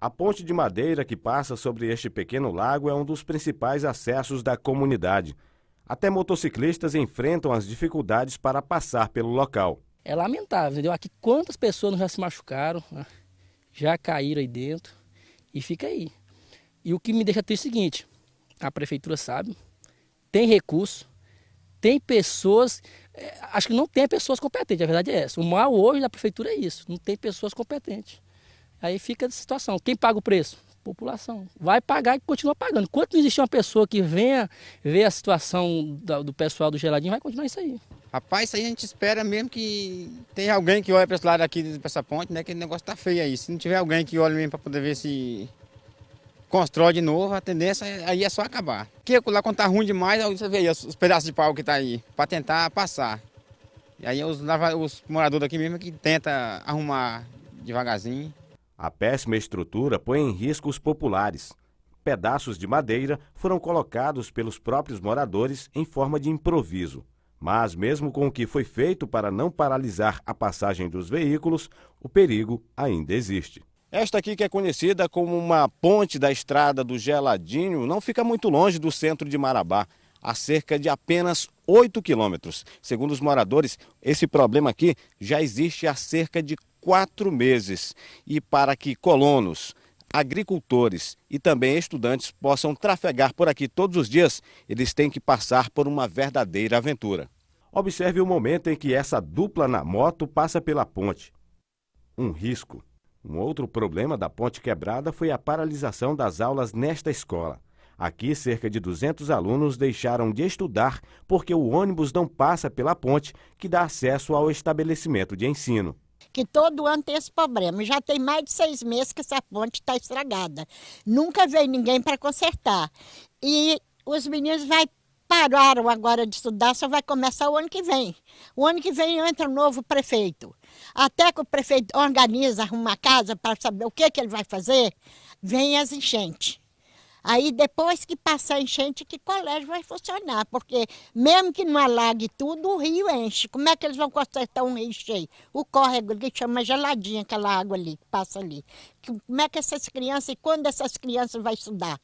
A ponte de madeira que passa sobre este pequeno lago é um dos principais acessos da comunidade. Até motociclistas enfrentam as dificuldades para passar pelo local. É lamentável, entendeu? Aqui quantas pessoas já se machucaram, né? já caíram aí dentro e fica aí. E o que me deixa triste é o seguinte: a prefeitura sabe, tem recurso, tem pessoas. É, acho que não tem pessoas competentes, a verdade é essa. O mal hoje da prefeitura é isso: não tem pessoas competentes. Aí fica a situação. Quem paga o preço? População. Vai pagar e continua pagando. Enquanto não existir uma pessoa que venha ver a situação do pessoal do geladinho, vai continuar isso aí. Rapaz, isso aí a gente espera mesmo que tenha alguém que olhe para esse lado aqui, para essa ponte, né? Que o negócio tá feio aí. Se não tiver alguém que olhe mesmo para poder ver se constrói de novo, a tendência é, aí é só acabar. Porque lá quando tá ruim demais, você vê aí os pedaços de pau que está aí, para tentar passar. E aí é os, os moradores aqui mesmo que tenta arrumar devagarzinho. A péssima estrutura põe em risco os populares. Pedaços de madeira foram colocados pelos próprios moradores em forma de improviso. Mas, mesmo com o que foi feito para não paralisar a passagem dos veículos, o perigo ainda existe. Esta aqui, que é conhecida como uma ponte da estrada do Geladinho, não fica muito longe do centro de Marabá, a cerca de apenas 8 quilômetros. Segundo os moradores, esse problema aqui já existe há cerca de quatro meses e para que colonos, agricultores e também estudantes possam trafegar por aqui todos os dias, eles têm que passar por uma verdadeira aventura. Observe o momento em que essa dupla na moto passa pela ponte. Um risco. Um outro problema da ponte quebrada foi a paralisação das aulas nesta escola. Aqui, cerca de 200 alunos deixaram de estudar porque o ônibus não passa pela ponte que dá acesso ao estabelecimento de ensino que todo ano tem esse problema. Já tem mais de seis meses que essa ponte está estragada. Nunca veio ninguém para consertar. E os meninos vai pararam agora de estudar, só vai começar o ano que vem. O ano que vem entra um novo prefeito. Até que o prefeito organiza a casa para saber o que, que ele vai fazer, vem as enchentes. Aí depois que passar a enchente, que colégio vai funcionar, porque mesmo que não alague tudo, o rio enche. Como é que eles vão consertar um rio cheio? O córrego que chama geladinha, aquela água ali, que passa ali. Como é que essas crianças, e quando essas crianças vão estudar?